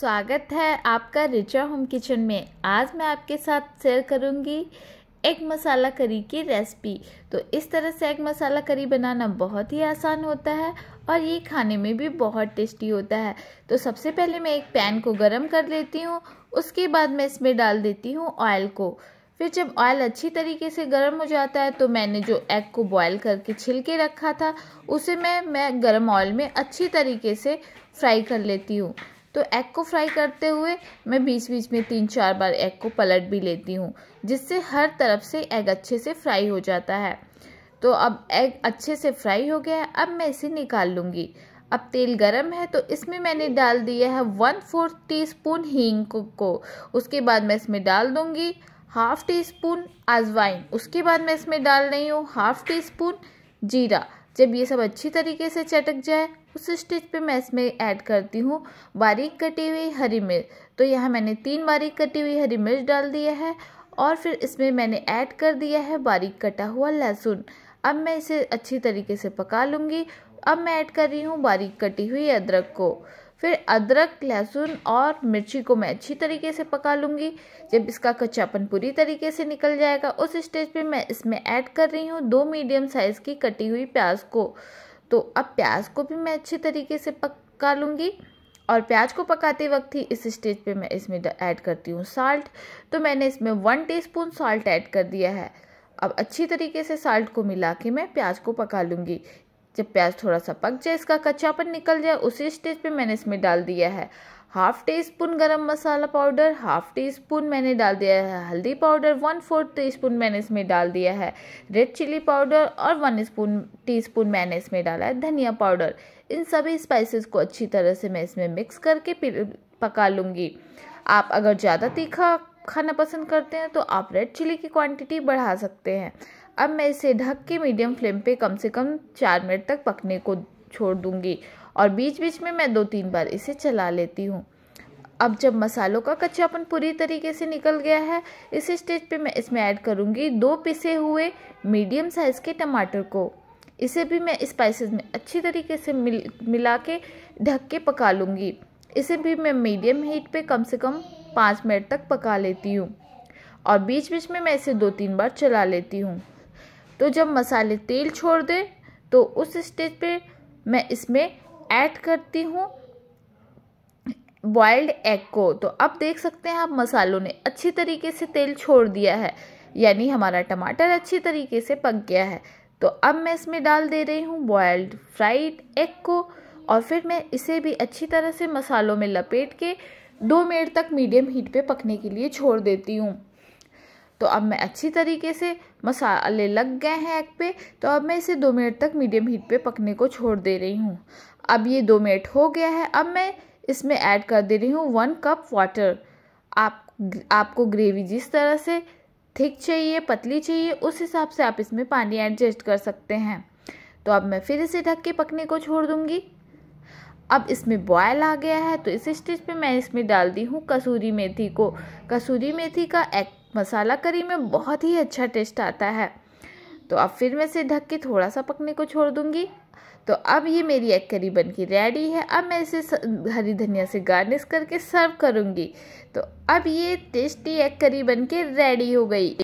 स्वागत है आपका रिचा होम किचन में आज मैं आपके साथ शेयर करूंगी एग मसाला करी की रेसिपी तो इस तरह से एग मसाला करी बनाना बहुत ही आसान होता है और ये खाने में भी बहुत टेस्टी होता है तो सबसे पहले मैं एक पैन को गर्म कर लेती हूँ उसके बाद मैं इसमें डाल देती हूँ ऑयल को फिर जब ऑयल अच्छी तरीके से गर्म हो जाता है तो मैंने जो एग को बॉयल करके छिल के रखा था उसे मैं मैं गर्म ऑयल में अच्छी तरीके से फ्राई कर लेती हूँ तो एग को फ्राई करते हुए मैं बीच बीच में तीन चार बार एग को पलट भी लेती हूँ जिससे हर तरफ से एग अच्छे से फ्राई हो जाता है तो अब एग अच्छे से फ्राई हो गया है अब मैं इसे निकाल लूँगी अब तेल गरम है तो इसमें मैंने डाल दिया है वन फोर्थ टी स्पून हींग को उसके बाद मैं इसमें डाल दूँगी हाफ टी स्पून अजवाइन उसके बाद मैं इसमें डाल रही हूँ हाफ टी स्पून जीरा जब ये सब अच्छी तरीके से चटक जाए उस स्टेज पे मैं इसमें ऐड करती हूँ बारीक कटी हुई हरी मिर्च तो यहाँ मैंने तीन बारीक कटी हुई हरी मिर्च डाल दिया है और फिर इसमें मैंने ऐड कर दिया है बारीक कटा हुआ लहसुन अब मैं इसे अच्छी तरीके से पका लूँगी अब मैं ऐड कर रही हूँ बारीक कटी हुई अदरक को फिर अदरक लहसुन और मिर्ची को मैं अच्छी तरीके से पका लूँगी जब इसका कच्चापन पूरी तरीके से निकल जाएगा उस स्टेज पे मैं इसमें ऐड कर रही हूँ दो मीडियम साइज़ की कटी हुई प्याज को तो अब प्याज को भी मैं अच्छे तरीके से पका लूँगी और प्याज को पकाते वक्त ही इस स्टेज पे मैं इसमें ऐड करती हूँ साल्ट तो मैंने इसमें वन टीस्पून साल्ट ऐड कर दिया है अब अच्छी तरीके से साल्ट को मिला के मैं प्याज को पका लूँगी जब प्याज थोड़ा सा पक जाए इसका कच्चापन निकल जाए उसी स्टेज पे मैंने इसमें डाल दिया है half teaspoon garam masala powder half teaspoon मैंने डाल दिया है हल्दी powder one fourth teaspoon मैंने इसमें डाल दिया है रेड चिली पाउडर और वन स्पून टी स्पून मैंने इसमें डाला है धनिया पाउडर इन सभी स्पाइसेस को अच्छी तरह से मैं इसमें मिक्स करके पका लूँगी आप अगर ज़्यादा तीखा खाना पसंद करते हैं तो आप रेड चिली की क्वान्टिटी बढ़ा सकते हैं अब मैं इसे ढक के मीडियम फ्लेम पर कम से कम चार मिनट तक पकने को छोड़ दूंगी और बीच बीच में मैं दो तीन बार इसे चला लेती हूँ अब जब मसालों का कच्चापन पूरी तरीके से निकल गया है इस स्टेज पे मैं इसमें ऐड करूँगी दो पिसे हुए मीडियम साइज़ के टमाटर को इसे भी मैं स्पाइसेस में अच्छी तरीके से मिल मिला के ढक के पका लूँगी इसे भी मैं मीडियम हीट पे कम से कम पाँच मिनट तक पका लेती हूँ और बीच बीच में मैं इसे दो तीन बार चला लेती हूँ तो जब मसाले तेल छोड़ दें तो उस स्टेज पर मैं इसमें ऐड करती हूँ बॉइल्ड एग को तो अब देख सकते हैं आप मसालों ने अच्छी तरीके से तेल छोड़ दिया है यानी हमारा टमाटर अच्छी तरीके से पक गया है तो अब मैं इसमें डाल दे रही हूँ बॉयल्ड फ्राइड एग को और फिर मैं इसे भी अच्छी तरह से मसालों में लपेट के दो मिनट तक मीडियम हीट पे पकने के लिए छोड़ देती हूँ तो अब मैं अच्छी तरीके से मसाले लग गए हैं एग पे तो अब मैं इसे दो मिनट तक मीडियम हीट पे पकने को छोड़ दे रही हूँ अब ये दो मिनट हो गया है अब मैं इसमें ऐड कर दे रही हूँ वन कप वाटर आप आपको ग्रेवी जिस तरह से थिक चाहिए पतली चाहिए उस हिसाब से आप इसमें पानी एडजस्ट कर सकते हैं तो अब मैं फिर इसे ढक के पकने को छोड़ दूँगी अब इसमें बॉयल आ गया है तो इस स्टेज पे मैं इसमें डाल दी हूँ कसूरी मेथी को कसूरी मेथी का एग मसाला करी में बहुत ही अच्छा टेस्ट आता है तो अब फिर मैं इसे ढक के थोड़ा सा पकने को छोड़ दूँगी तो अब ये मेरी एग करी बन के रेडी है अब मैं इसे हरी धनिया से गार्निश करके सर्व करूँगी तो अब ये टेस्टी एग करी बन के रेडी हो गई